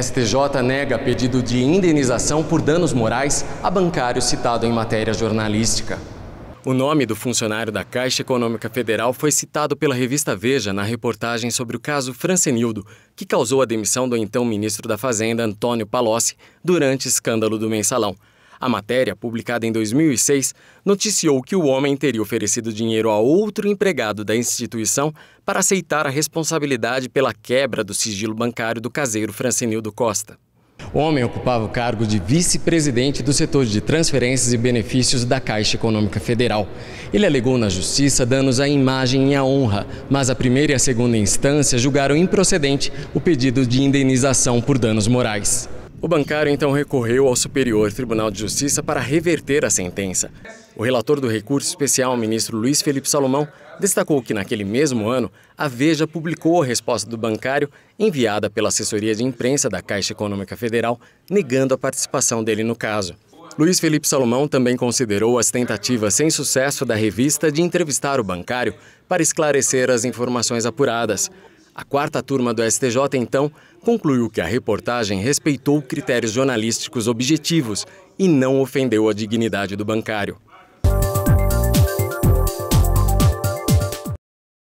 STJ nega pedido de indenização por danos morais a bancário citado em matéria jornalística. O nome do funcionário da Caixa Econômica Federal foi citado pela revista Veja na reportagem sobre o caso Francenildo, que causou a demissão do então ministro da Fazenda, Antônio Palocci, durante escândalo do mensalão. A matéria, publicada em 2006, noticiou que o homem teria oferecido dinheiro a outro empregado da instituição para aceitar a responsabilidade pela quebra do sigilo bancário do caseiro Francenildo Costa. O homem ocupava o cargo de vice-presidente do setor de transferências e benefícios da Caixa Econômica Federal. Ele alegou na justiça danos à imagem e à honra, mas a primeira e a segunda instância julgaram improcedente o pedido de indenização por danos morais. O bancário então recorreu ao Superior Tribunal de Justiça para reverter a sentença. O relator do recurso especial, ministro Luiz Felipe Salomão, destacou que naquele mesmo ano, a Veja publicou a resposta do bancário enviada pela assessoria de imprensa da Caixa Econômica Federal, negando a participação dele no caso. Luiz Felipe Salomão também considerou as tentativas sem sucesso da revista de entrevistar o bancário para esclarecer as informações apuradas. A quarta turma do STJ, então, concluiu que a reportagem respeitou critérios jornalísticos objetivos e não ofendeu a dignidade do bancário.